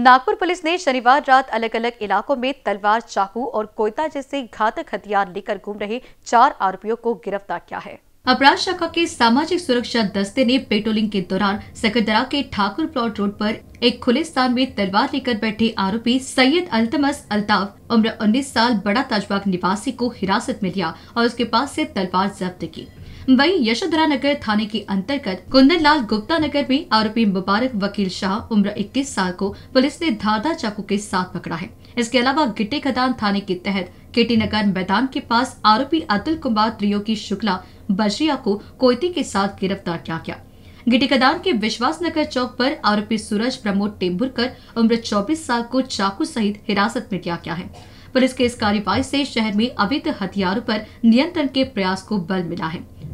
Nagpur police ने शनिवार रात अलग अलग इलाकों में तलवार चाकू और कोयता जैसे घातक हथियार लेकर घूम रहे चार आरोपियों को गिरफ्तार किया है अपराध शाखा के सामाजिक सुरक्षा दस्ते ने पेट्रोलिंग के दौरान सकरदरा के ठाकुर प्लॉट रोड पर एक खुले स्थान में तलवार लेकर बैठे आरोपी सैयद अल्तमस अल्ताफ उम्र 19 साल बड़ा ताजबाग निवासी को हिरासत में लिया और उसके पास से तलवार जब्त की वहीं यशोधरा नगर थाने के अंतर्गत कुंदन लाल गुप्ता नगर में आरोपी मुबारक वकील शाह उम्र 21 साल को पुलिस ने धारदार चाकू के साथ पकड़ा है इसके अलावा गिट्टी खदान थाने के तहत केटी नगर मैदान के पास आरोपी अतुल कुमार त्रियोगी शुक्ला बजरिया को कोयती के साथ गिरफ्तार किया गया गिटी कदान के विश्वास नगर चौक पर आरोपी सूरज प्रमोद टेम्बुरकर उम्र 24 साल को चाकू सहित हिरासत में लिया गया है पुलिस के इस कार्रवाई से शहर में अवैध हथियारों पर नियंत्रण के प्रयास को बल मिला है